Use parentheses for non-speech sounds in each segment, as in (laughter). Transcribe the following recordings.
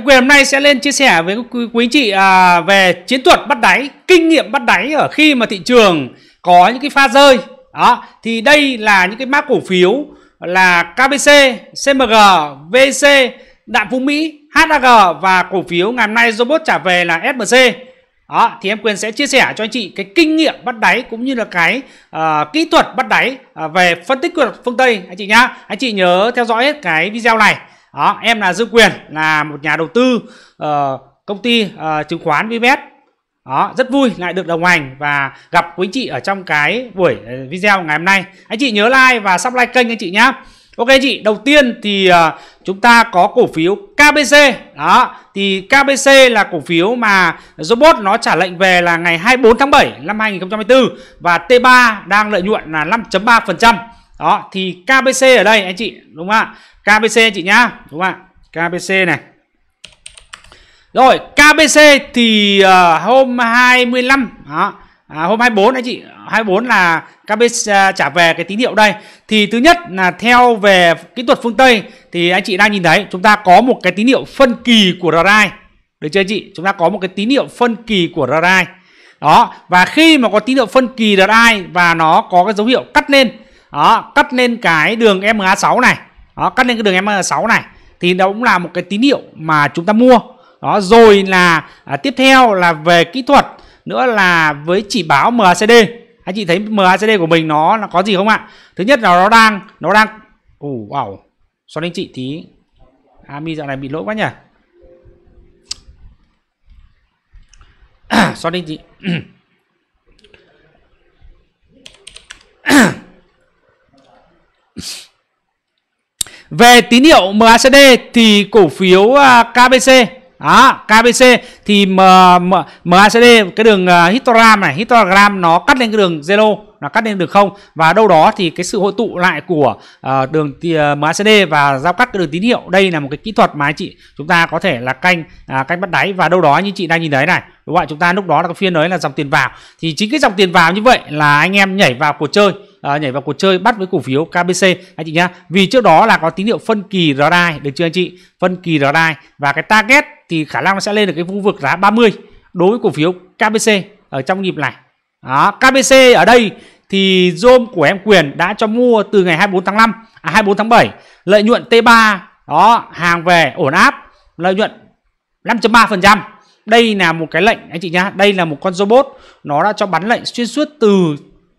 Em Quyền hôm nay sẽ lên chia sẻ với quý, quý anh chị à, về chiến thuật bắt đáy, kinh nghiệm bắt đáy ở khi mà thị trường có những cái pha rơi. Đó, thì đây là những cái mã cổ phiếu là KBC, CMG, VC, Đạm Phú Mỹ, HAG và cổ phiếu ngày hôm nay robot trả về là SMC. Đó, thì em Quyền sẽ chia sẻ cho anh chị cái kinh nghiệm bắt đáy cũng như là cái uh, kỹ thuật bắt đáy uh, về phân tích quy luật phương Tây anh chị nhá. Anh chị nhớ theo dõi hết cái video này đó em là Dương Quyền là một nhà đầu tư uh, công ty uh, chứng khoán VBS đó rất vui lại được đồng hành và gặp quý chị ở trong cái buổi ờ, video ngày hôm nay anh chị nhớ like và like kênh anh chị nhá Ok chị, đầu tiên thì uh, chúng ta có cổ phiếu KBC Đó, thì KBC là cổ phiếu mà robot nó trả lệnh về là ngày 24 tháng 7 năm 2024 Và T3 đang lợi nhuận là 5.3% đó thì KBC ở đây anh chị đúng không ạ KBC anh chị nhá đúng không ạ KBC này rồi KBC thì uh, hôm 25 đó À, hôm 24 anh chị 24 là KBC à, trả về cái tín hiệu đây thì thứ nhất là theo về kỹ thuật phương Tây thì anh chị đang nhìn thấy chúng ta có một cái tín hiệu phân kỳ của RRI được chưa anh chị chúng ta có một cái tín hiệu phân kỳ của RRI đó và khi mà có tín hiệu phân kỳ RRI và nó có cái dấu hiệu cắt lên đó cắt lên cái đường MA6 này đó cắt lên cái đường MA6 này thì nó cũng là một cái tín hiệu mà chúng ta mua đó rồi là à, tiếp theo là về kỹ thuật nữa là với chỉ báo MACD anh chị thấy MACD của mình nó nó có gì không ạ thứ nhất là nó đang nó đang ủ uh, wow. so đến chị tí Ami à, dạo này bị lỗi quá nhỉ (coughs) so đến chị (coughs) (coughs) Về tín hiệu MACD thì cổ phiếu à, KBC đó, KBC thì M, M, MACD cái đường à, histogram này, histogram nó cắt lên cái đường zero, nó cắt lên được không và đâu đó thì cái sự hội tụ lại của uh, đường uh, MACD và giao cắt cái đường tín hiệu. Đây là một cái kỹ thuật mà anh chị chúng ta có thể là canh uh, canh bắt đáy và đâu đó như chị đang nhìn thấy này, đúng không ạ? Chúng ta lúc đó là cái phiên đấy là dòng tiền vào thì chính cái dòng tiền vào như vậy là anh em nhảy vào cuộc chơi à, nhảy vào cuộc chơi bắt với cổ phiếu KBC anh chị nhá vì trước đó là có tín hiệu phân kỳ RSI được chưa anh chị phân kỳ RSI và cái target thì khả năng nó sẽ lên được cái khu vực giá 30 đối với cổ phiếu KBC ở trong nhịp này đó, KBC ở đây thì zoom của em quyền đã cho mua từ ngày 24 tháng 5 à 24 tháng 7 lợi nhuận T3 đó hàng về ổn áp lợi nhuận 5.3% đây là một cái lệnh anh chị nhá đây là một con robot nó đã cho bắn lệnh xuyên suốt từ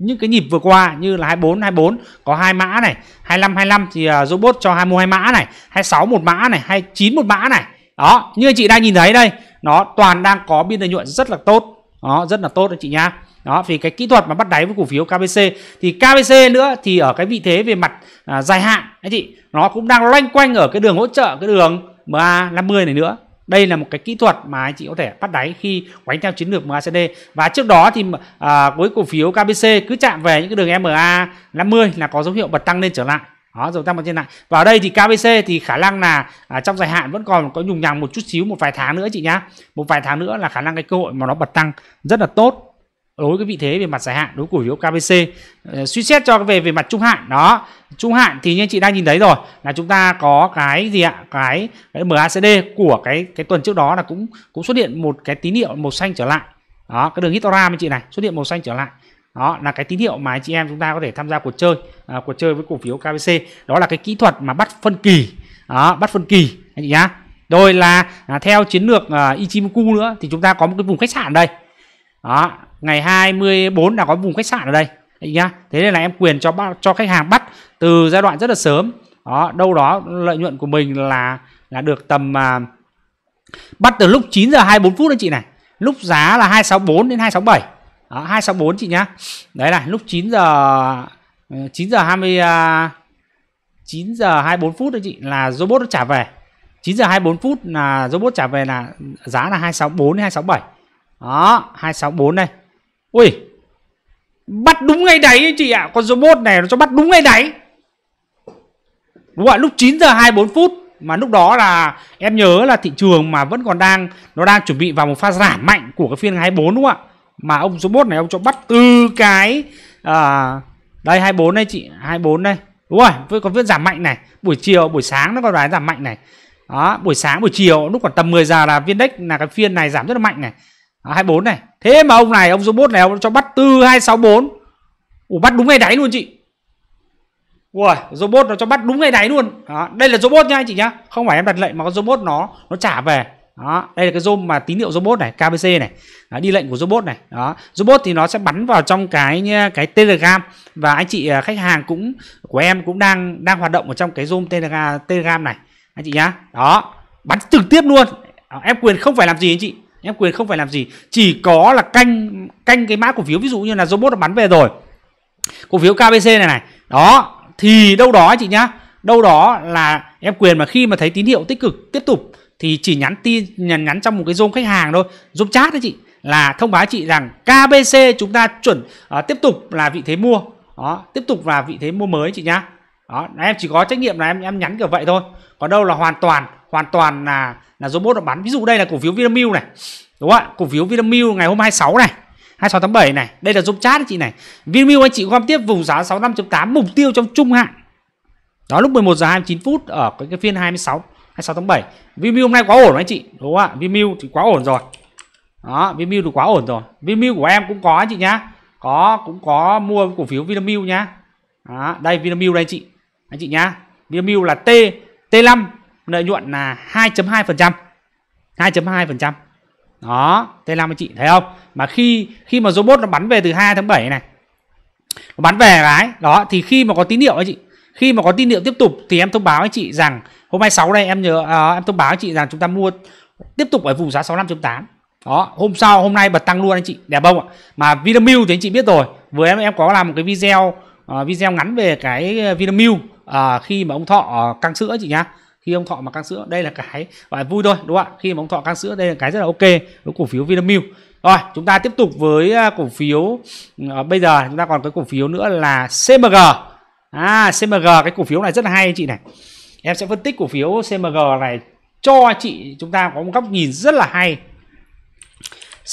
những cái nhịp vừa qua như là 24 24 có hai mã này 25 25 thì uh, robot cho hai mua hai mã này 26 một mã này 29 một mã này đó như anh chị đang nhìn thấy đây nó toàn đang có biên lợi nhuận rất là tốt đó rất là tốt anh chị nha đó vì cái kỹ thuật mà bắt đáy với cổ phiếu KBC thì KBC nữa thì ở cái vị thế về mặt à, dài hạn anh chị nó cũng đang loanh quanh ở cái đường hỗ trợ cái đường MA 50 này nữa đây là một cái kỹ thuật mà anh chị có thể bắt đáy khi quánh theo chiến lược MACD và trước đó thì à, với cổ phiếu KBC cứ chạm về những cái đường MA 50 là có dấu hiệu bật tăng lên trở lại đó rồi tăng một trên lại và ở đây thì KBC thì khả năng là à, trong dài hạn vẫn còn có nhùng nhằng một chút xíu một vài tháng nữa chị nhá một vài tháng nữa là khả năng cái cơ hội mà nó bật tăng rất là tốt đối với vị thế về mặt dài hạn đối cổ phiếu KBC ờ, suy xét cho về về mặt trung hạn đó trung hạn thì như anh chị đang nhìn thấy rồi là chúng ta có cái gì ạ cái, cái MACD của cái cái tuần trước đó là cũng cũng xuất hiện một cái tín hiệu màu xanh trở lại đó cái đường histogram anh chị này xuất hiện màu xanh trở lại đó là cái tín hiệu mà anh chị em chúng ta có thể tham gia cuộc chơi à, cuộc chơi với cổ phiếu KBC đó là cái kỹ thuật mà bắt phân kỳ đó bắt phân kỳ anh chị nhá rồi là à, theo chiến lược à, Ichimoku nữa thì chúng ta có một cái vùng khách sạn đây đó ngày 24 là có vùng khách sạn ở đây nhá thế nên là em quyền cho cho khách hàng bắt từ giai đoạn rất là sớm đó đâu đó lợi nhuận của mình là là được tầm à, bắt từ lúc 9 giờ 24 phút đấy chị này lúc giá là 264 đến 267 đó, 264 chị nhá đấy là lúc 9 giờ 9 ừ, giờ 20 uh, 9 giờ 24 phút đấy chị là robot nó trả về 9 giờ 24 phút là robot trả về là giá là 264 đến 267 đó 264 đây ui bắt đúng ngay đáy ấy chị ạ à. con robot này nó cho bắt đúng ngay đáy đúng không ạ lúc 9 giờ 24 phút mà lúc đó là em nhớ là thị trường mà vẫn còn đang nó đang chuẩn bị vào một pha giảm mạnh của cái phiên 24 đúng không ạ mà ông robot này ông cho bắt từ cái à, đây 24 đây chị 24 đây đúng rồi với còn phiên giảm mạnh này buổi chiều buổi sáng nó còn đoán giảm mạnh này đó buổi sáng buổi chiều lúc khoảng tầm 10 giờ là viên index là cái phiên này giảm rất là mạnh này à, 24 này thế mà ông này ông robot này ông cho bắt từ 264 Ủa, bắt đúng ngày đáy luôn chị Ui, robot nó cho bắt đúng ngày đáy luôn đó, đây là robot nha anh chị nhá không phải em đặt lệnh mà con robot nó nó trả về đó, đây là cái zoom mà tín hiệu robot này KBC này đó, đi lệnh của robot này đó robot thì nó sẽ bắn vào trong cái cái telegram và anh chị à, khách hàng cũng của em cũng đang đang hoạt động ở trong cái zoom telegram telegram này anh chị nhá đó bắn trực tiếp luôn đó, em quyền không phải làm gì anh chị em quyền không phải làm gì chỉ có là canh canh cái mã cổ phiếu ví dụ như là robot đã bắn về rồi cổ phiếu KBC này này đó thì đâu đó chị nhá đâu đó là em quyền mà khi mà thấy tín hiệu tích cực tiếp tục thì chỉ nhắn tin nhắn, nhắn trong một cái zoom khách hàng thôi zoom chat đấy chị là thông báo chị rằng KBC chúng ta chuẩn uh, tiếp tục là vị thế mua đó tiếp tục là vị thế mua mới chị nhá đó em chỉ có trách nhiệm là em em nhắn kiểu vậy thôi còn đâu là hoàn toàn hoàn toàn là là robot nó bán ví dụ đây là cổ phiếu Vinamilk này đúng không ạ cổ phiếu Vinamilk ngày hôm 26 này 26 tháng 7 này đây là chat đấy chị này Vinamilk anh chị gom tiếp vùng giá 65.8 mục tiêu trong trung hạn đó lúc 11 giờ 29 phút ở cái, cái phiên 26 26 tháng 7 Vinamilk hôm nay quá ổn anh chị đúng không ạ Vinamilk thì quá ổn rồi đó Vinamilk thì quá ổn rồi Vinamilk của em cũng có anh chị nhá có cũng có mua cổ phiếu Vinamilk nhá đó, đây Vinamilk đây anh chị anh chị nhá Vinamilk là T T5 lợi nhuận là 2.2%. 2.2%. Đó, thế làm anh chị thấy không? Mà khi khi mà robot nó bắn về từ 2 tháng 7 này. Nó bắn về cái, đó thì khi mà có tín hiệu anh chị, khi mà có tín hiệu tiếp tục thì em thông báo anh chị rằng hôm 26 đây em nhớ à, em thông báo anh chị rằng chúng ta mua tiếp tục ở vùng giá 65.8. Đó, hôm sau hôm nay bật tăng luôn anh chị, đẹp không ạ? Mà Vinamilk thì anh chị biết rồi, vừa em em có làm một cái video uh, video ngắn về cái Vinamilk uh, khi mà ông Thọ à, căng sữa chị nhá khi ông thọ mà căng sữa đây là cái và vui thôi đúng không ạ khi mà ông thọ căng sữa đây là cái rất là ok với cổ phiếu Vinamilk rồi chúng ta tiếp tục với à, cổ phiếu à, bây giờ chúng ta còn cái cổ phiếu nữa là CMG à CMG cái cổ phiếu này rất là hay anh chị này em sẽ phân tích cổ phiếu CMG này cho chị chúng ta có một góc nhìn rất là hay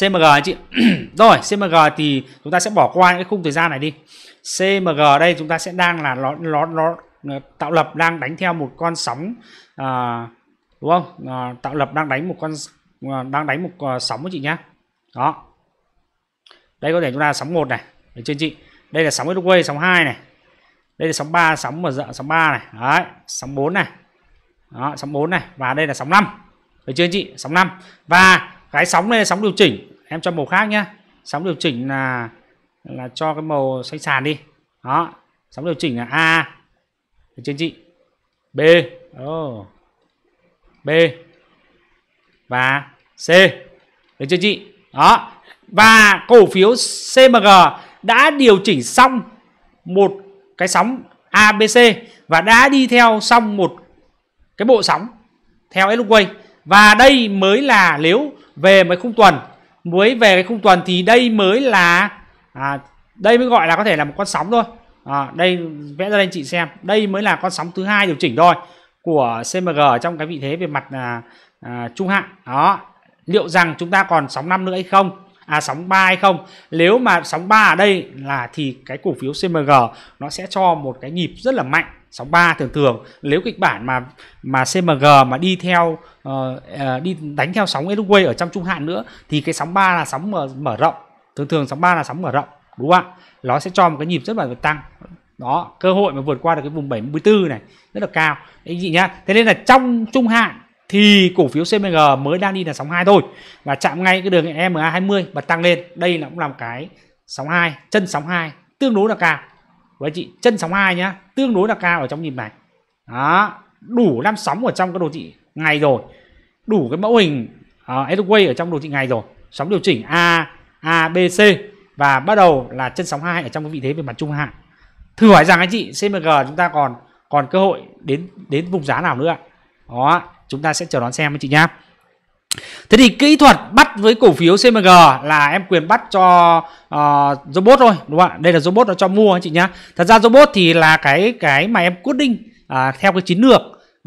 CMG anh chị (clears throat) rồi CMG thì chúng ta sẽ bỏ qua cái khung thời gian này đi CMG đây chúng ta sẽ đang là nó nó nó Ờ, tạo lập đang đánh theo một con sóng à, đúng không à, tạo lập đang đánh một con ờ, đang đánh một sóng của chị nhá đó đây có thể chúng ta sóng một này để trên chị đây là sóng quay sóng 2 này đây là sóng 3 sóng mà dạ sóng 3 này đấy sóng 4 này đó, sóng 4 này và đây là sóng 5 được trên chị sóng 5 và cái sóng này là sóng điều chỉnh em cho màu khác nhá sóng điều chỉnh là là cho cái màu xanh sàn đi đó sóng điều chỉnh là A được chưa chị? B. Oh. B. Và C. Được chưa chị? Đó. Và cổ phiếu CMG đã điều chỉnh xong một cái sóng ABC và đã đi theo xong một cái bộ sóng theo Elway và đây mới là nếu về mấy khung tuần mới về cái khung tuần thì đây mới là à, đây mới gọi là có thể là một con sóng thôi à, đây vẽ ra đây anh chị xem đây mới là con sóng thứ hai điều chỉnh thôi của CMG trong cái vị thế về mặt à, à, trung hạn đó liệu rằng chúng ta còn sóng 5 nữa hay không à sóng 3 hay không nếu mà sóng 3 ở đây là thì cái cổ phiếu CMG nó sẽ cho một cái nhịp rất là mạnh sóng 3 thường thường nếu kịch bản mà mà CMG mà đi theo uh, đi đánh theo sóng Edway ở trong trung hạn nữa thì cái sóng 3 là sóng mở, mở rộng thường thường sóng 3 là sóng mở rộng đúng không ạ nó sẽ cho một cái nhịp rất là tăng đó cơ hội mà vượt qua được cái vùng 74 này rất là cao anh chị nhá thế nên là trong trung hạn thì cổ phiếu CMG mới đang đi là sóng 2 thôi và chạm ngay cái đường EMA 20 và tăng lên đây là cũng làm cái sóng 2 chân sóng 2 tương đối là cao với chị chân sóng 2 nhá tương đối là cao ở trong nhịp này đó đủ năm sóng ở trong cái đồ thị ngày rồi đủ cái mẫu hình uh, ở trong đồ thị ngày rồi sóng điều chỉnh A A B C và bắt đầu là chân sóng 2 ở trong cái vị thế về mặt trung hạn thử hỏi rằng anh chị CMG chúng ta còn còn cơ hội đến đến vùng giá nào nữa đó chúng ta sẽ chờ đón xem anh chị nhá thế thì kỹ thuật bắt với cổ phiếu CMG là em quyền bắt cho uh, robot thôi đúng không ạ đây là robot nó cho mua anh chị nhá thật ra robot thì là cái cái mà em quyết định uh, theo cái chiến lược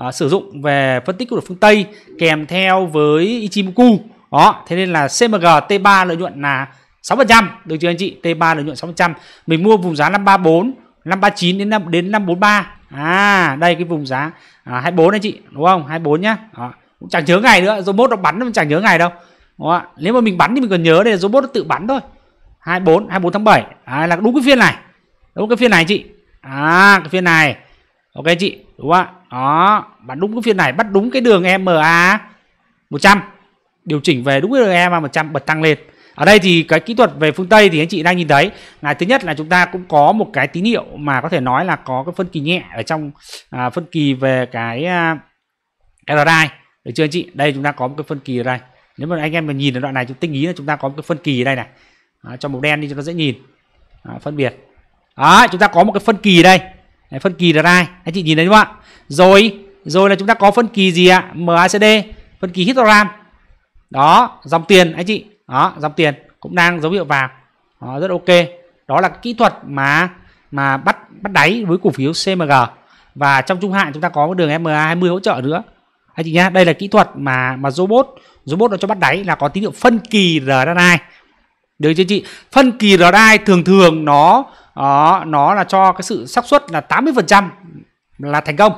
uh, sử dụng về phân tích của phương Tây kèm theo với Ichimoku đó thế nên là CMG T3 lợi nhuận là 6% được chưa anh chị T3 lợi nhuận 6% mình mua vùng giá 534 539 đến năm đến 543. À, đây cái vùng giá à, 24 đấy chị, đúng không? 24 nhá. Đó. Cũng chẳng nhớ ngày nữa, robot nó bắn nó chẳng nhớ ngày đâu. Đúng không? Nếu mà mình bắn thì mình còn nhớ đây là robot nó tự bắn thôi. 24 24 tháng 7 à, là đúng cái phiên này. Đúng cái phiên này chị. À, cái phiên này. Ok chị, đúng không ạ? Đó, bắn đúng cái phiên này, bắt đúng cái đường MA 100. Điều chỉnh về đúng cái đường MA 100 bật tăng lên ở đây thì cái kỹ thuật về phương Tây thì anh chị đang nhìn thấy là thứ nhất là chúng ta cũng có một cái tín hiệu mà có thể nói là có cái phân kỳ nhẹ ở trong à, phân kỳ về cái à, cái RSI được chưa anh chị đây chúng ta có một cái phân kỳ ở đây nếu mà anh em mà nhìn ở đoạn này chúng tinh ý là chúng ta có một cái phân kỳ ở đây này à, cho màu đen đi cho nó dễ nhìn à, phân biệt à, chúng ta có một cái phân kỳ đây Đấy, phân kỳ RSI anh chị nhìn thấy không ạ rồi rồi là chúng ta có phân kỳ gì ạ MACD phân kỳ histogram đó dòng tiền anh chị đó dòng tiền cũng đang dấu hiệu vào đó, rất ok đó là kỹ thuật mà mà bắt bắt đáy với cổ phiếu CMG và trong trung hạn chúng ta có một đường MA 20 hỗ trợ nữa anh chị nhá đây là kỹ thuật mà mà robot robot nó cho bắt đáy là có tín hiệu phân kỳ RSI được chưa chị phân kỳ RSI thường thường nó đó, ờ, nó là cho cái sự xác suất là 80% là thành công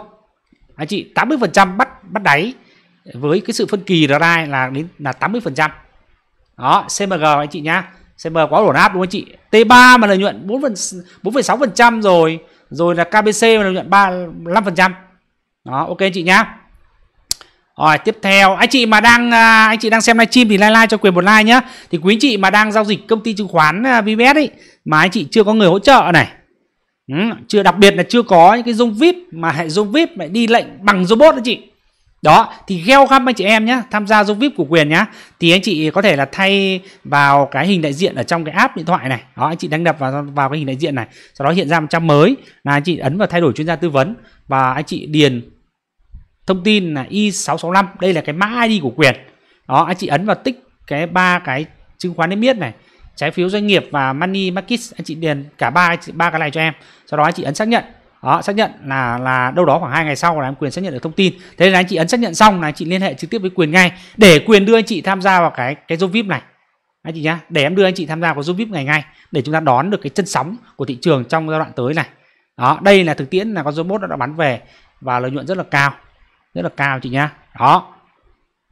anh chị 80% bắt bắt đáy với cái sự phân kỳ RSI là đến là 80% đó CMG anh chị nhá CMG quá ổn áp đúng không chị T3 mà lợi nhuận 4 phần 4,6 phần trăm rồi rồi là KBC mà lợi nhuận 35 phần trăm đó ok anh chị nhá rồi tiếp theo anh chị mà đang à, anh chị đang xem livestream thì like like cho quyền một like nhá. Thì quý anh chị mà đang giao dịch công ty chứng khoán à, VBS ấy mà anh chị chưa có người hỗ trợ này. Ừ, chưa đặc biệt là chưa có những cái dung VIP mà hệ dung VIP lại đi lệnh bằng robot đó chị đó thì gheo găm anh chị em nhé tham gia giúp vip của quyền nhé thì anh chị có thể là thay vào cái hình đại diện ở trong cái app điện thoại này đó anh chị đăng nhập vào vào cái hình đại diện này sau đó hiện ra một trang mới là anh chị ấn vào thay đổi chuyên gia tư vấn và anh chị điền thông tin là y 665 đây là cái mã id của quyền đó anh chị ấn vào tích cái ba cái chứng khoán niêm yết này trái phiếu doanh nghiệp và money market anh chị điền cả ba ba cái này cho em sau đó anh chị ấn xác nhận đó xác nhận là là đâu đó khoảng hai ngày sau là em quyền xác nhận được thông tin thế là anh chị ấn xác nhận xong là anh chị liên hệ trực tiếp với quyền ngay để quyền đưa anh chị tham gia vào cái cái zoom vip này anh chị nhá để em đưa anh chị tham gia vào zoom vip ngày ngay để chúng ta đón được cái chân sóng của thị trường trong giai đoạn tới này đó đây là thực tiễn là con robot đã bán về và lợi nhuận rất là cao rất là cao chị nhá đó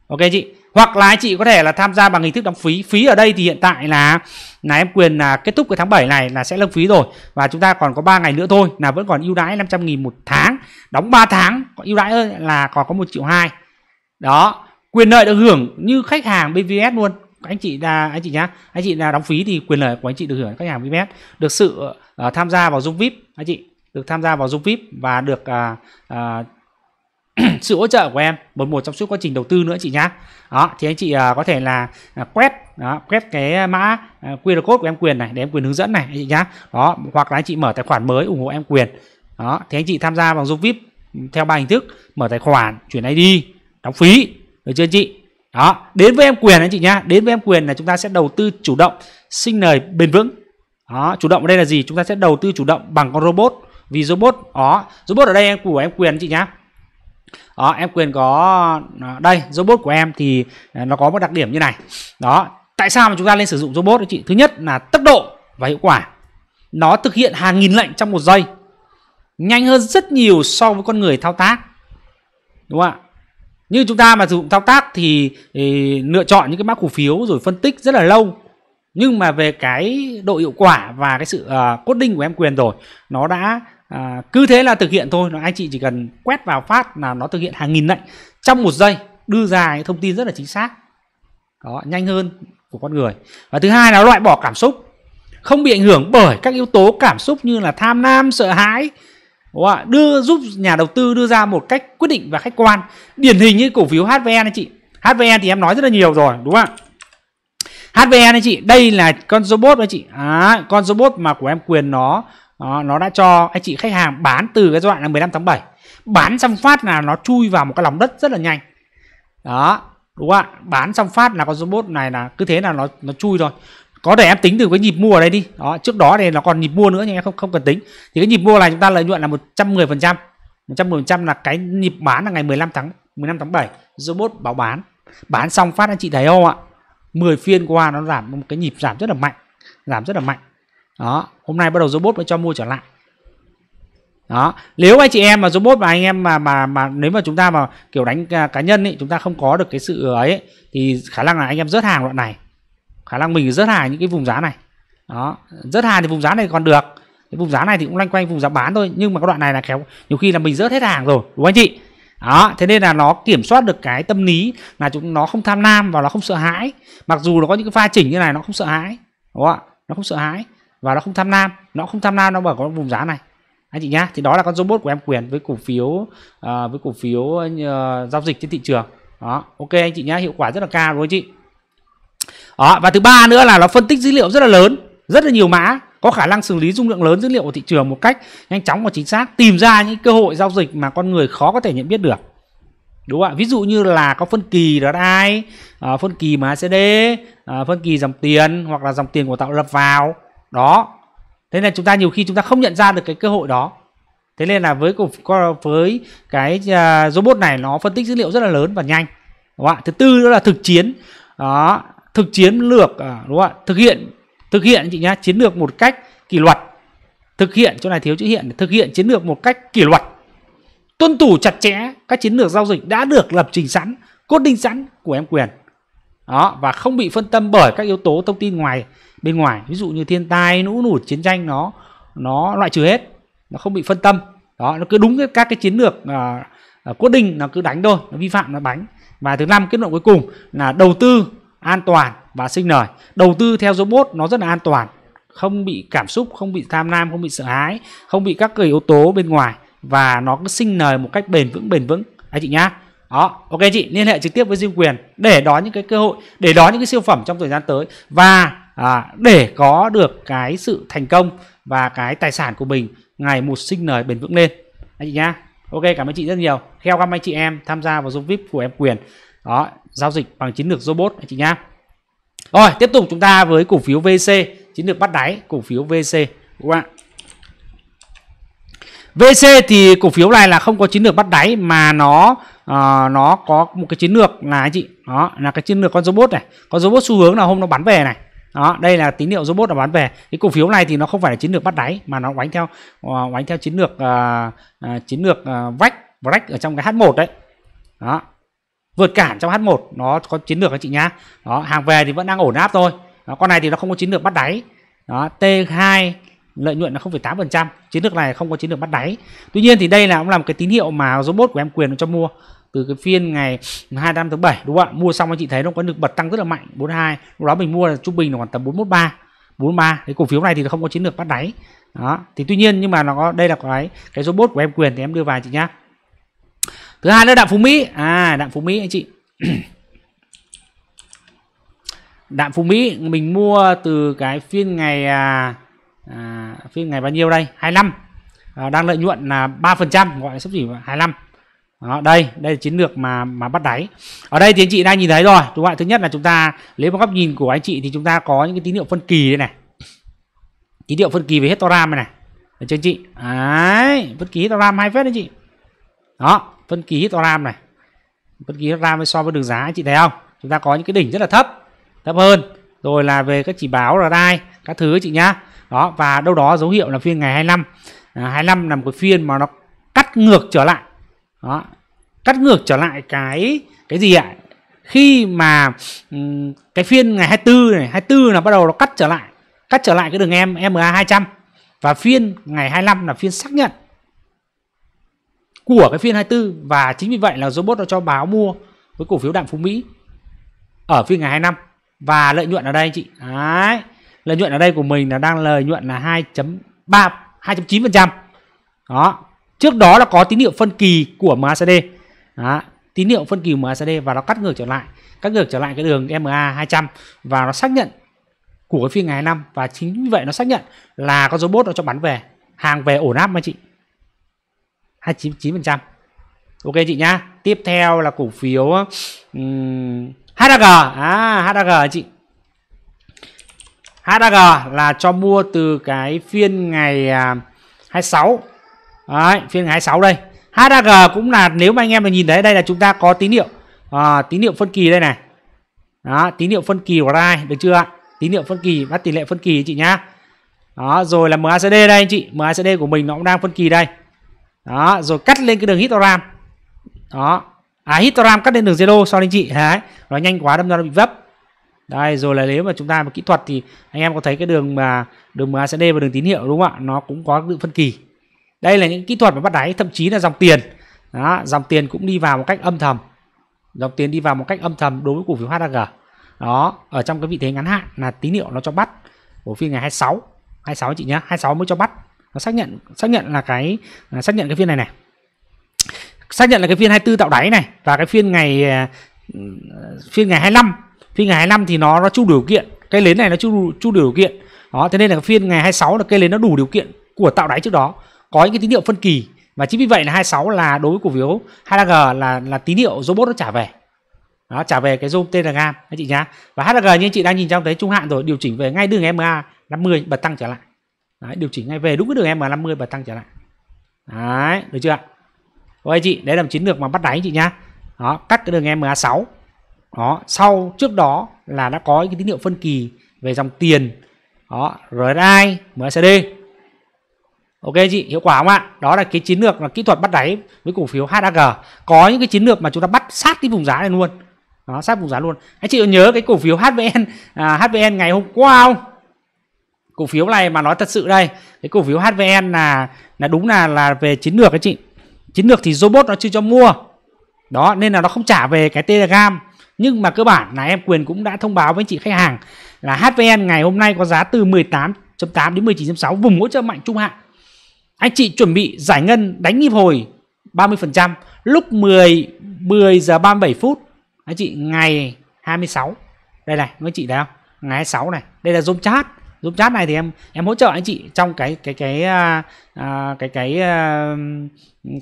ok chị hoặc là anh chị có thể là tham gia bằng hình thức đóng phí phí ở đây thì hiện tại là là em quyền là kết thúc cái tháng 7 này là sẽ lương phí rồi và chúng ta còn có 3 ngày nữa thôi là vẫn còn ưu đãi 500 nghìn một tháng đóng 3 tháng có ưu đãi là còn có một triệu hai đó quyền lợi được hưởng như khách hàng BVS luôn anh chị là anh chị nhá anh chị là đóng phí thì quyền lợi của anh chị được hưởng khách hàng BVS được sự uh, tham gia vào zoom vip anh chị được tham gia vào zoom vip và được uh, uh, (clears throat) sự hỗ trợ của em một một trong suốt quá trình đầu tư nữa chị nhá đó thì anh chị uh, có thể là uh, quét đó, quét cái mã uh, QR code của em quyền này để em quyền hướng dẫn này anh chị nhá đó hoặc là anh chị mở tài khoản mới ủng hộ em quyền đó thì anh chị tham gia bằng zoom vip theo ba hình thức mở tài khoản chuyển id đóng phí được chưa anh chị đó đến với em quyền anh chị nhá đến với em quyền là chúng ta sẽ đầu tư chủ động sinh lời bền vững đó chủ động ở đây là gì chúng ta sẽ đầu tư chủ động bằng con robot vì robot đó robot ở đây của em quyền anh chị nhá đó em quyền có à, đây robot của em thì à, nó có một đặc điểm như này đó tại sao mà chúng ta nên sử dụng robot đó chị thứ nhất là tốc độ và hiệu quả nó thực hiện hàng nghìn lệnh trong một giây nhanh hơn rất nhiều so với con người thao tác đúng không ạ như chúng ta mà sử dụng thao tác thì, thì lựa chọn những cái mã cổ phiếu rồi phân tích rất là lâu nhưng mà về cái độ hiệu quả và cái sự uh, coding của em quyền rồi nó đã à, cứ thế là thực hiện thôi nó anh chị chỉ cần quét vào phát là nó thực hiện hàng nghìn lệnh trong một giây đưa ra những thông tin rất là chính xác đó nhanh hơn của con người và thứ hai là loại bỏ cảm xúc không bị ảnh hưởng bởi các yếu tố cảm xúc như là tham lam sợ hãi đúng không? đưa giúp nhà đầu tư đưa ra một cách quyết định và khách quan điển hình như cổ phiếu HVN anh chị HVN thì em nói rất là nhiều rồi đúng không HVN anh chị đây là con robot anh chị à, con robot mà của em quyền nó đó, nó đã cho anh chị khách hàng bán từ cái giai đoạn là 15 tháng 7 bán xong phát là nó chui vào một cái lòng đất rất là nhanh đó đúng không ạ bán xong phát là con robot này là cứ thế là nó nó chui rồi có để em tính từ cái nhịp mua ở đây đi đó trước đó thì nó còn nhịp mua nữa nhưng em không không cần tính thì cái nhịp mua này chúng ta lợi nhuận là 110 phần trăm 110 phần trăm là cái nhịp bán là ngày 15 tháng 15 tháng 7 robot báo bán bán xong phát anh chị thấy không ạ 10 phiên qua nó giảm một cái nhịp giảm rất là mạnh giảm rất là mạnh đó hôm nay bắt đầu robot mới cho mua trở lại đó nếu anh chị em mà robot mà anh em mà mà mà nếu mà chúng ta mà kiểu đánh cá nhân ấy chúng ta không có được cái sự ấy, thì khả năng là anh em rớt hàng đoạn này khả năng mình rớt hàng những cái vùng giá này đó rớt hàng thì vùng giá này còn được cái vùng giá này thì cũng loanh quanh vùng giá bán thôi nhưng mà cái đoạn này là khéo nhiều khi là mình rớt hết hàng rồi đúng không anh chị đó thế nên là nó kiểm soát được cái tâm lý là chúng nó không tham lam và nó không sợ hãi mặc dù nó có những cái pha chỉnh như này nó không sợ hãi đúng không ạ nó không sợ hãi và nó không tham lam nó không tham lam nó bảo có vùng giá này anh chị nhá thì đó là con robot của em quyền với cổ phiếu uh, với cổ phiếu uh, giao dịch trên thị trường đó ok anh chị nhá hiệu quả rất là cao đúng không chị đó và thứ ba nữa là nó phân tích dữ liệu rất là lớn rất là nhiều mã có khả năng xử lý dung lượng lớn dữ liệu của thị trường một cách nhanh chóng và chính xác tìm ra những cơ hội giao dịch mà con người khó có thể nhận biết được đúng không ạ ví dụ như là có phân kỳ đó ai à, phân kỳ mà cd, à, ờ, phân kỳ dòng tiền hoặc là dòng tiền của tạo lập vào đó thế nên chúng ta nhiều khi chúng ta không nhận ra được cái cơ hội đó thế nên là với với cái à, robot này nó phân tích dữ liệu rất là lớn và nhanh đúng không ạ thứ tư đó là thực chiến đó thực chiến lược à, đúng không ạ thực hiện thực hiện chị nhá chiến lược một cách kỷ luật thực hiện chỗ này thiếu chữ hiện thực hiện chiến lược một cách kỷ luật tuân thủ chặt chẽ các chiến lược giao dịch đã được lập trình sẵn cốt định sẵn của em quyền đó và không bị phân tâm bởi các yếu tố thông tin ngoài bên ngoài ví dụ như thiên tai lũ lụt chiến tranh nó nó loại trừ hết nó không bị phân tâm đó nó cứ đúng các cái chiến lược à, à, quyết định nó cứ đánh thôi nó vi phạm nó đánh và thứ năm kết luận cuối cùng là đầu tư an toàn và sinh lời đầu tư theo robot nó rất là an toàn không bị cảm xúc không bị tham lam không bị sợ hãi không bị các cái yếu tố bên ngoài và nó cứ sinh lời một cách bền vững bền vững anh chị nhá đó ok chị liên hệ trực tiếp với Diêm Quyền để đón những cái cơ hội để đón những cái siêu phẩm trong thời gian tới và à, để có được cái sự thành công và cái tài sản của mình ngày một sinh lời bền vững lên anh chị nhá ok cảm ơn chị rất nhiều kheo các anh chị em tham gia vào zoom vip của em quyền đó giao dịch bằng chiến lược robot anh chị nhá rồi tiếp tục chúng ta với cổ phiếu vc chiến lược bắt đáy cổ phiếu vc đúng không ạ VC thì cổ phiếu này là không có chiến lược bắt đáy mà nó à, nó có một cái chiến lược là anh chị đó là cái chiến lược con robot này con robot xu hướng là hôm nó bán về này đó đây là tín hiệu robot nó bán về cái cổ phiếu này thì nó không phải là chiến lược bắt đáy mà nó đánh theo đánh ờ, theo chiến lược à, à, chiến lược à, vách vách ở trong cái H1 đấy đó vượt cản trong H1 nó có chiến lược anh chị nhá đó hàng về thì vẫn đang ổn áp thôi đó, con này thì nó không có chiến lược bắt đáy đó T2 lợi nhuận là 0,8% chiến lược này không có chiến lược bắt đáy tuy nhiên thì đây là cũng là một cái tín hiệu mà robot của em quyền cho mua từ cái phiên ngày 25 tháng 7 đúng không ạ mua xong anh chị thấy nó có được bật tăng rất là mạnh 42 lúc đó mình mua là trung bình là khoảng tầm 413 43 cái cổ phiếu này thì không có chiến lược bắt đáy đó thì tuy nhiên nhưng mà nó có đây là cái cái robot của em quyền thì em đưa vào chị nhá thứ hai là đạm phú mỹ à đạm phú mỹ anh chị (clears throat) đạm phú mỹ mình mua từ cái phiên ngày à, À, phim ngày bao nhiêu đây 25 à, đang lợi nhuận là 3 phần trăm gọi là sấp xỉ 25 đó, đây đây là chiến lược mà mà bắt đáy ở đây thì anh chị đang nhìn thấy rồi đúng bạn thứ nhất là chúng ta lấy một góc nhìn của anh chị thì chúng ta có những cái tín hiệu phân kỳ đây này tín hiệu phân kỳ về histogram này này được anh chị đấy phân kỳ histogram hai phết anh chị đó phân kỳ histogram này phân kỳ histogram so với đường giá anh chị thấy không chúng ta có những cái đỉnh rất là thấp thấp hơn rồi là về các chỉ báo là đai các thứ chị nhá đó và đâu đó dấu hiệu là phiên ngày 25 à, 25 là một cái phiên mà nó cắt ngược trở lại đó cắt ngược trở lại cái cái gì ạ khi mà cái phiên ngày 24 này 24 là bắt đầu nó cắt trở lại cắt trở lại cái đường em MA 200 và phiên ngày 25 là phiên xác nhận của cái phiên 24 và chính vì vậy là robot nó cho báo mua với cổ phiếu đạm phú Mỹ ở phiên ngày 25 và lợi nhuận ở đây anh chị đấy lợi nhuận ở đây của mình là đang lợi nhuận là 2.3 2.9% đó trước đó là có tín hiệu phân kỳ của MACD đó. tín hiệu phân kỳ của MACD và nó cắt ngược trở lại cắt ngược trở lại cái đường MA 200 và nó xác nhận của cái phiên ngày năm và chính vì vậy nó xác nhận là con robot nó cho bán về hàng về ổn áp anh chị 299% ok chị nhá tiếp theo là cổ phiếu um, HAG à HAG chị HAG à, là cho mua từ cái phiên ngày 26 à, Đấy, phiên ngày 26 đây HAG cũng là nếu mà anh em mà nhìn thấy đây là chúng ta có tín hiệu à, tín hiệu phân kỳ đây này đó tín hiệu phân kỳ của RAI được chưa ạ tín hiệu phân kỳ bắt tỷ lệ phân kỳ chị nhá đó rồi là MACD đây anh chị MACD của mình nó cũng đang phân kỳ đây đó rồi cắt lên cái đường histogram đó à histogram cắt lên đường zero sau anh chị đấy nó nhanh quá đâm ra nó bị vấp đây rồi là nếu mà chúng ta mà kỹ thuật thì anh em có thấy cái đường mà đường MACD và đường tín hiệu đúng không ạ? Nó cũng có sự phân kỳ. Đây là những kỹ thuật mà bắt đáy thậm chí là dòng tiền. Đó, dòng tiền cũng đi vào một cách âm thầm. Dòng tiền đi vào một cách âm thầm đối với cổ phiếu HAG. Đó, ở trong cái vị thế ngắn hạn là tín hiệu nó cho bắt của phiên ngày 26. 26 chị nhé 26 mới cho bắt. Nó xác nhận xác nhận là cái à, xác nhận cái phiên này này. Xác nhận là cái phiên 24 tạo đáy này và cái phiên ngày à, ừ, phiên ngày 25 phiên ngày 25 thì nó nó chu điều kiện cây lến này nó chu chu điều kiện đó thế nên là phiên ngày 26 là cây lến nó đủ điều kiện của tạo đáy trước đó có những cái tín hiệu phân kỳ và chính vì vậy là 26 là đối với cổ phiếu 2G là là tín hiệu robot nó trả về đó trả về cái zoom tên là gam anh chị nhá và HG như anh chị đang nhìn trong thấy trung hạn rồi điều chỉnh về ngay đường MA 50 bật tăng trở lại đấy, điều chỉnh ngay về đúng cái đường MA 50 bật tăng trở lại đấy được chưa ạ chị đấy là một chiến lược mà bắt đáy chị nhá đó cắt cái đường MA 6 đó sau trước đó là đã có những tín hiệu phân kỳ về dòng tiền đó RSI MACD Ok chị, hiệu quả không ạ? Đó là cái chiến lược là kỹ thuật bắt đáy với cổ phiếu HAG. Có những cái chiến lược mà chúng ta bắt sát cái vùng giá này luôn. Đó, sát vùng giá luôn. Anh chị nhớ cái cổ phiếu HVN à, HVN ngày hôm qua không? Cổ phiếu này mà nói thật sự đây, cái cổ phiếu HVN là là đúng là là về chiến lược các chị. Chiến lược thì robot nó chưa cho mua. Đó, nên là nó không trả về cái Telegram nhưng mà cơ bản là em quyền cũng đã thông báo với chị khách hàng là HVN ngày hôm nay có giá từ 18.8 đến 19.6 vùng hỗ trợ mạnh trung hạn anh chị chuẩn bị giải ngân đánh nhịp hồi 30% lúc 10 10 giờ 37 phút anh chị ngày 26 đây này với chị thấy không ngày 26 này đây là zoom chat zoom chat này thì em em hỗ trợ anh chị trong cái cái cái à, à cái cái à,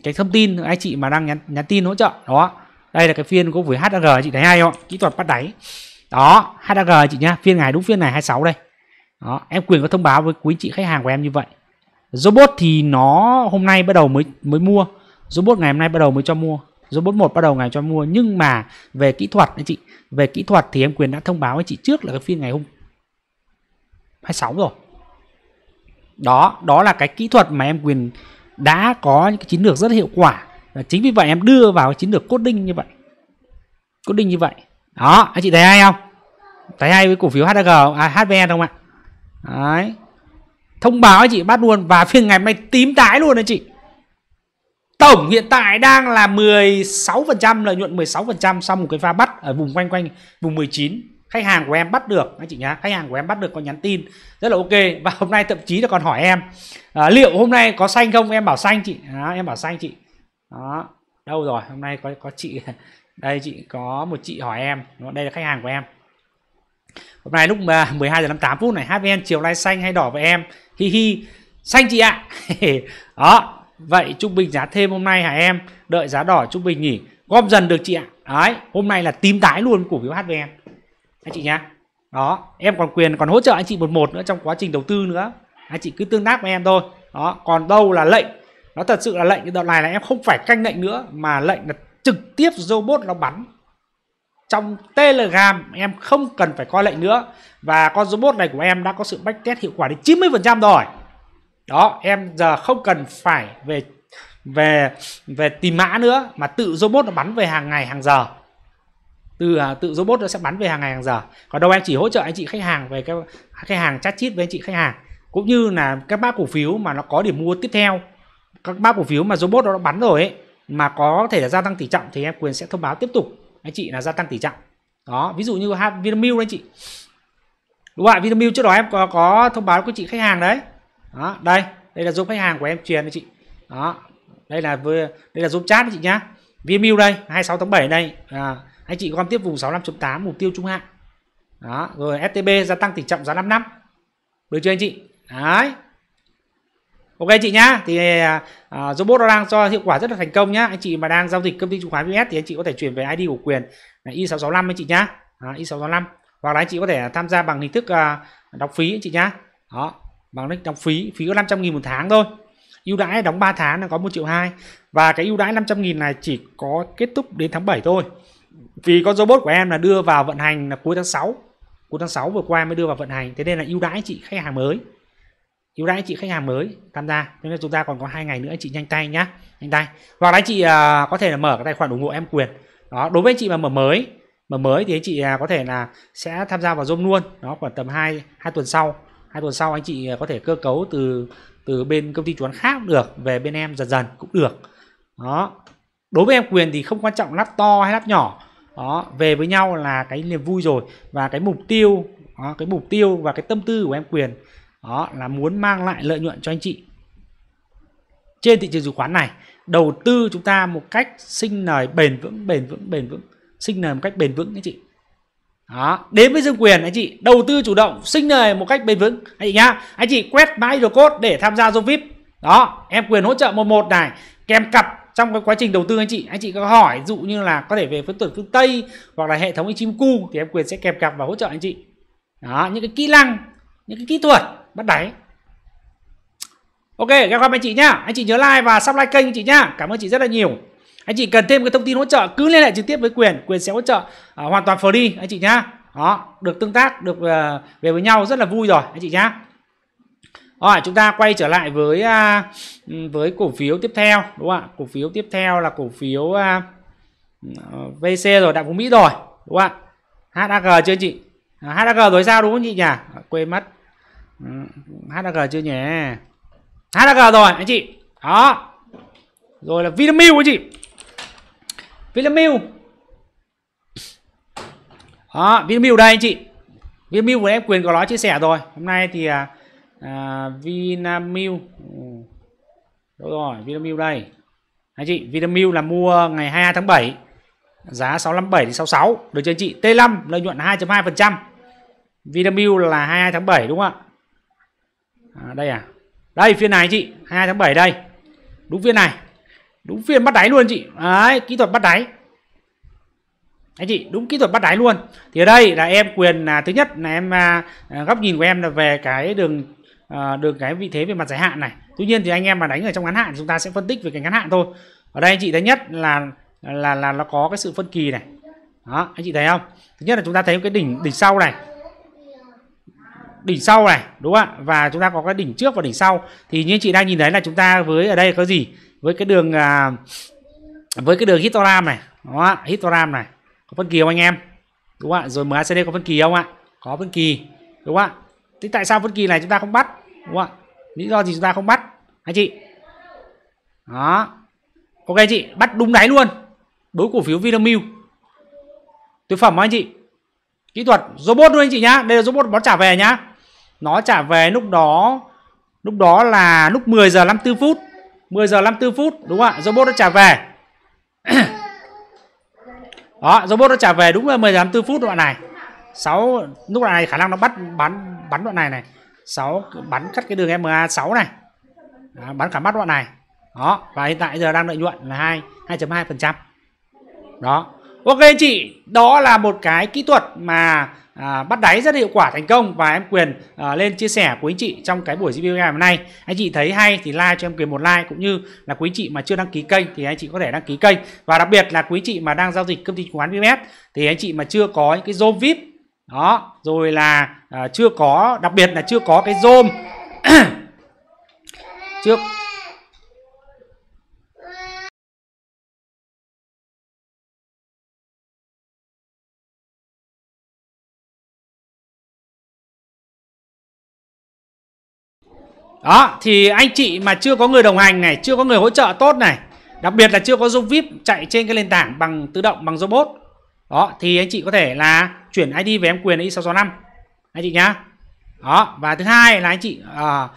cái thông tin anh chị mà đang nhắn nhắn tin hỗ trợ đó đây là cái phiên của với HAG chị thấy hay không kỹ thuật bắt đáy đó HAG chị nhá phiên ngày đúng phiên ngày 26 đây đó em quyền có thông báo với quý chị khách hàng của em như vậy robot thì nó hôm nay bắt đầu mới mới mua robot ngày hôm nay bắt đầu mới cho mua robot một bắt đầu ngày cho mua nhưng mà về kỹ thuật anh chị về kỹ thuật thì em quyền đã thông báo với chị trước là cái phiên ngày hôm 26 rồi đó đó là cái kỹ thuật mà em quyền đã có những cái chiến lược rất hiệu quả và chính vì vậy em đưa vào chiến lược coding như vậy coding như vậy đó anh chị thấy hay không thấy hay với cổ phiếu HDG à, HVN không ạ đấy thông báo anh chị bắt luôn và phiên ngày mai tím tái luôn anh chị tổng hiện tại đang là 16% lợi nhuận 16% sau một cái pha bắt ở vùng quanh quanh vùng 19 khách hàng của em bắt được anh chị nhá khách hàng của em bắt được có nhắn tin rất là ok và hôm nay thậm chí là còn hỏi em à, liệu hôm nay có xanh không em bảo xanh chị à, em bảo xanh chị đó đâu rồi hôm nay có có chị (laughs) đây chị có một chị hỏi em đây là khách hàng của em hôm nay lúc 12 giờ 58 phút này HVN chiều nay xanh hay đỏ với em hi hi xanh chị ạ (laughs) đó vậy trung bình giá thêm hôm nay hả em đợi giá đỏ trung bình nghỉ gom dần được chị ạ đấy hôm nay là tím tái luôn cổ phiếu HVN anh chị nhá đó em còn quyền còn hỗ trợ anh chị một một nữa trong quá trình đầu tư nữa anh chị cứ tương tác với em thôi đó còn đâu là lệnh nó thật sự là lệnh đợt này là em không phải canh lệnh nữa mà lệnh là trực tiếp robot nó bắn trong telegram em không cần phải coi lệnh nữa và con robot này của em đã có sự backtest hiệu quả đến 90 phần trăm rồi đó em giờ không cần phải về về về tìm mã nữa mà tự robot nó bắn về hàng ngày hàng giờ từ à, tự robot nó sẽ bắn về hàng ngày hàng giờ còn đâu em chỉ hỗ trợ anh chị khách hàng về cái khách hàng chat chít với anh chị khách hàng cũng như là các mã cổ phiếu mà nó có điểm mua tiếp theo các ba cổ phiếu mà robot đó đã bắn rồi ấy mà có thể là gia tăng tỷ trọng thì em quyền sẽ thông báo tiếp tục anh chị là gia tăng tỷ trọng đó ví dụ như Vinamilk đấy anh chị đúng không ạ Vinamilk trước đó em có, có thông báo với chị khách hàng đấy đó đây đây là giúp khách hàng của em truyền anh chị đó đây là vừa đây là giúp chat anh chị nhá Vinamilk đây 26 tháng 7 đây à, anh chị gom tiếp vùng 65.8 mục tiêu trung hạn đó rồi STB gia tăng tỷ trọng giá 5 năm được chưa anh chị đấy ok chị nhá thì uh, robot nó đang cho hiệu quả rất là thành công nhá anh chị mà đang giao dịch công ty chứng khoán vs thì anh chị có thể chuyển về id của quyền là y 665 anh chị nhá à, y 665 hoặc là anh chị có thể tham gia bằng hình thức uh, đóng phí anh chị nhá đó bằng đọc phí phí có 500 000 một tháng thôi ưu đãi đóng 3 tháng là có 1 triệu 2 và cái ưu đãi 500 000 này chỉ có kết thúc đến tháng 7 thôi vì con robot của em là đưa vào vận hành là cuối tháng 6 cuối tháng 6 vừa qua mới đưa vào vận hành thế nên là ưu đãi chị khách hàng mới cứu đãi chị khách hàng mới tham gia cho nên chúng ta còn có hai ngày nữa anh chị nhanh tay nhá nhanh tay hoặc là anh chị à, có thể là mở cái tài khoản ủng hộ em quyền đó đối với chị mà mở mới mở mới thì anh chị à, có thể là sẽ tham gia vào zoom luôn đó khoảng tầm hai hai tuần sau hai tuần sau anh chị à, có thể cơ cấu từ từ bên công ty chuẩn khác cũng được về bên em dần dần cũng được đó đối với em quyền thì không quan trọng lắp to hay lắp nhỏ đó về với nhau là cái niềm vui rồi và cái mục tiêu đó, cái mục tiêu và cái tâm tư của em quyền đó là muốn mang lại lợi nhuận cho anh chị trên thị trường chứng khoán này đầu tư chúng ta một cách sinh lời bền vững bền vững bền vững sinh lời một cách bền vững anh chị đó đến với dương quyền anh chị đầu tư chủ động sinh lời một cách bền vững anh chị nhá anh chị quét mã qr code để tham gia zoom vip đó em quyền hỗ trợ một một này kèm cặp trong cái quá trình đầu tư anh chị anh chị có hỏi dụ như là có thể về phân tử phương tây hoặc là hệ thống cu thì em quyền sẽ kèm cặp và hỗ trợ anh chị đó những cái kỹ năng những cái kỹ thuật bắt đáy ok gặp gặp anh chị nhá anh chị nhớ like và subscribe kênh chị nhá cảm ơn chị rất là nhiều anh chị cần thêm cái thông tin hỗ trợ cứ liên hệ trực tiếp với quyền quyền sẽ hỗ trợ à, hoàn toàn free anh chị nhá đó được tương tác được uh, về với nhau rất là vui rồi anh chị nhá rồi chúng ta quay trở lại với uh, với cổ phiếu tiếp theo đúng không ạ cổ phiếu tiếp theo là cổ phiếu uh, à, ừ, VC rồi đại phú mỹ rồi đúng không ạ HAG chưa chị HAG rồi sao đúng không chị nhỉ quên mất Ừ, HAG chưa nhỉ HAG rồi anh chị đó rồi là Vinamilk anh chị Vinamilk đó Vinamilk đây anh chị Vinamilk vừa em quyền có nói chia sẻ rồi hôm nay thì à, à, ừ. đâu rồi vinamil đây anh chị Vinamilk là mua ngày 22 tháng 7 giá 657 đến 66 được chưa anh chị T5 lợi nhuận 2.2% Vinamilk là 22 tháng 7 đúng không ạ à, đây à đây phiên này chị 2 tháng 7 đây đúng phiên này đúng phiên bắt đáy luôn chị đấy kỹ thuật bắt đáy anh chị đúng kỹ thuật bắt đáy luôn thì ở đây là em quyền là thứ nhất là em à, à góc nhìn của em là về cái đường à, đường cái vị thế về mặt dài hạn này tuy nhiên thì anh em mà đánh ở trong ngắn hạn chúng ta sẽ phân tích về cái ngắn hạn thôi ở đây anh chị thấy nhất là là là nó có cái sự phân kỳ này đó anh chị thấy không thứ nhất là chúng ta thấy cái đỉnh đỉnh sau này đỉnh sau này đúng không ạ và chúng ta có cái đỉnh trước và đỉnh sau thì như chị đang nhìn thấy là chúng ta với ở đây có gì với cái đường à, với cái đường histogram này đúng không ạ histogram này có phân kỳ không anh em đúng không ạ rồi MACD có phân kỳ không ạ có phân kỳ đúng không ạ thì tại sao phân kỳ này chúng ta không bắt đúng không ạ lý do gì chúng ta không bắt anh chị đó ok chị bắt đúng đáy luôn đối cổ phiếu Vinamilk tuyệt phẩm anh chị kỹ thuật robot luôn anh chị nhá đây là robot bón trả về nhá nó trả về lúc đó lúc đó là lúc 10 giờ 54 phút 10 giờ 54 phút đúng không ạ robot đã trả về (clears throat) đó robot đã trả về đúng là 10 giờ 54 phút đoạn này 6 lúc này khả năng nó bắt bắn bắn đoạn này này 6 bắn cắt cái đường MA 6 này đó, bắn cả mắt đoạn này đó và hiện tại giờ đang lợi nhuận là 2 2.2 phần trăm đó ok anh chị đó là một cái kỹ thuật mà à, bắt đáy rất hiệu quả thành công và em quyền à, lên chia sẻ của anh chị trong cái buổi review ngày hôm nay anh chị thấy hay thì like cho em quyền một like cũng như là quý chị mà chưa đăng ký kênh thì anh chị có thể đăng ký kênh và đặc biệt là quý chị mà đang giao dịch công ty chứng khoán VMS thì anh chị mà chưa có những cái zoom vip đó rồi là à, chưa có đặc biệt là chưa có cái zoom (coughs) chưa đó thì anh chị mà chưa có người đồng hành này chưa có người hỗ trợ tốt này đặc biệt là chưa có zoom vip chạy trên cái nền tảng bằng tự động bằng robot đó thì anh chị có thể là chuyển id về em quyền i 665 anh chị nhá đó và thứ hai là anh chị à,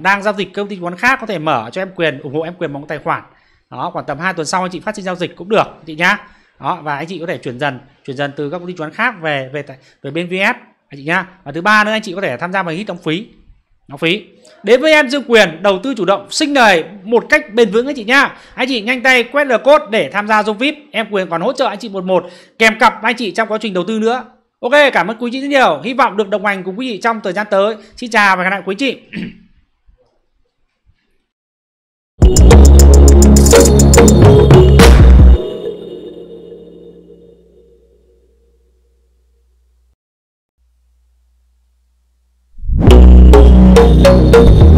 đang giao dịch công ty quán khác có thể mở cho em quyền ủng hộ em quyền bằng tài khoản đó khoảng tầm 2 tuần sau anh chị phát sinh giao dịch cũng được anh chị nhá đó và anh chị có thể chuyển dần chuyển dần từ các công ty quán khác về về về bên vf anh chị nhá và thứ ba nữa anh chị có thể tham gia vào hít đóng phí nó phí đến với em dương quyền đầu tư chủ động sinh lời một cách bền vững anh chị nhá anh chị nhanh tay quét qr code để tham gia dung vip em quyền còn hỗ trợ anh chị một một kèm cặp anh chị trong quá trình đầu tư nữa ok cảm ơn quý chị rất nhiều hy vọng được đồng hành cùng quý chị trong thời gian tới xin chào và hẹn gặp lại quý chị you.